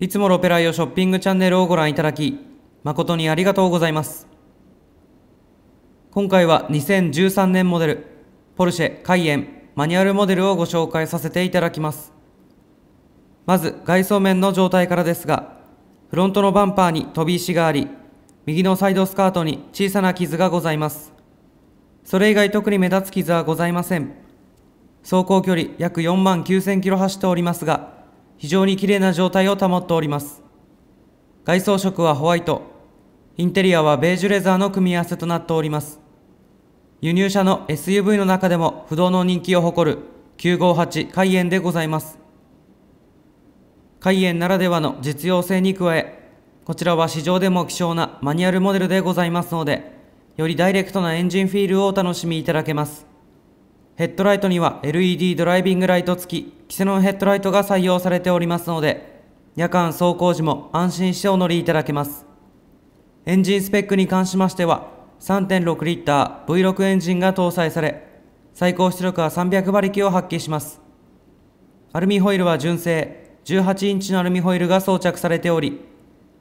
いつもロペライオショッピングチャンネルをご覧いただき、誠にありがとうございます。今回は2013年モデル、ポルシェカイエンマニュアルモデルをご紹介させていただきます。まず外装面の状態からですが、フロントのバンパーに飛び石があり、右のサイドスカートに小さな傷がございます。それ以外特に目立つ傷はございません。走行距離約4万9000キロ走っておりますが、非常に綺麗な状態を保っております。外装色はホワイト、インテリアはベージュレザーの組み合わせとなっております。輸入車の SUV の中でも不動の人気を誇る958海縁でございます。海縁ならではの実用性に加え、こちらは市場でも希少なマニュアルモデルでございますので、よりダイレクトなエンジンフィールをお楽しみいただけます。ヘッドライトには LED ドライビングライト付き、キセノンヘッドライトが採用されておりますので、夜間走行時も安心してお乗りいただけます。エンジンスペックに関しましては、3.6リッター V6 エンジンが搭載され、最高出力は300馬力を発揮します。アルミホイルは純正、18インチのアルミホイルが装着されており、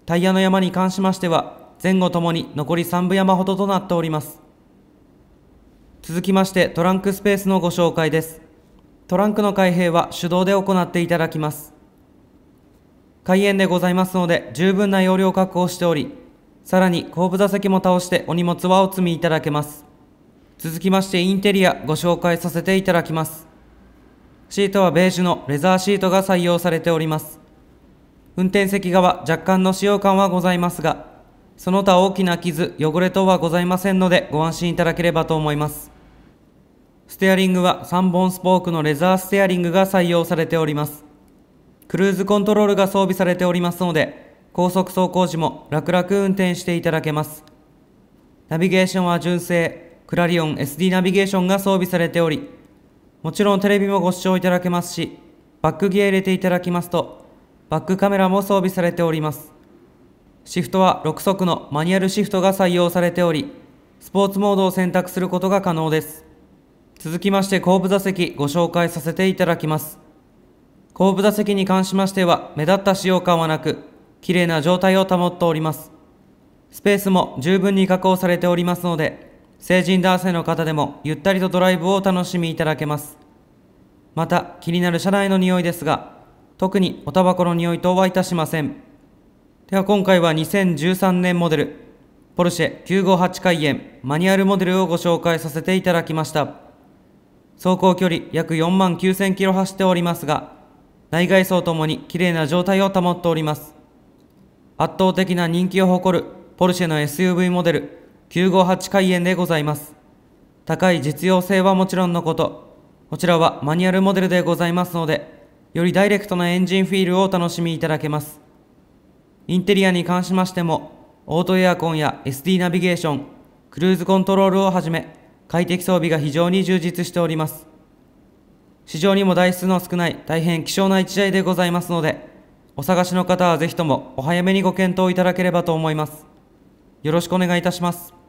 タイヤの山に関しましては、前後ともに残り3分山ほどとなっております。続きましてトランクスペースのご紹介ですトランクの開閉は手動で行っていただきます開園でございますので十分な容量確保しておりさらに後部座席も倒してお荷物はお積みいただけます続きましてインテリアご紹介させていただきますシートはベージュのレザーシートが採用されております運転席側若干の使用感はございますがその他大きな傷汚れ等はございませんのでご安心いただければと思いますステアリングは3本スポークのレザーステアリングが採用されております。クルーズコントロールが装備されておりますので、高速走行時も楽々運転していただけます。ナビゲーションは純正、クラリオン SD ナビゲーションが装備されており、もちろんテレビもご視聴いただけますし、バックギア入れていただきますと、バックカメラも装備されております。シフトは6速のマニュアルシフトが採用されており、スポーツモードを選択することが可能です。続きまして後部座席ご紹介させていただきます。後部座席に関しましては目立った使用感はなく、綺麗な状態を保っております。スペースも十分に確保されておりますので、成人男性の方でもゆったりとドライブをお楽しみいただけます。また気になる車内の匂いですが、特におタバコの匂い等はいたしません。では今回は2013年モデル、ポルシェ958開園マニュアルモデルをご紹介させていただきました。走行距離約4万9000キロ走っておりますが、内外装ともに綺麗な状態を保っております。圧倒的な人気を誇るポルシェの SUV モデル958開園でございます。高い実用性はもちろんのこと、こちらはマニュアルモデルでございますので、よりダイレクトなエンジンフィールをお楽しみいただけます。インテリアに関しましても、オートエアコンや SD ナビゲーション、クルーズコントロールをはじめ、快適装備が非常に充実しております。市場にも台数の少ない大変希少な一台でございますので、お探しの方はぜひともお早めにご検討いただければと思います。よろしくお願いいたします。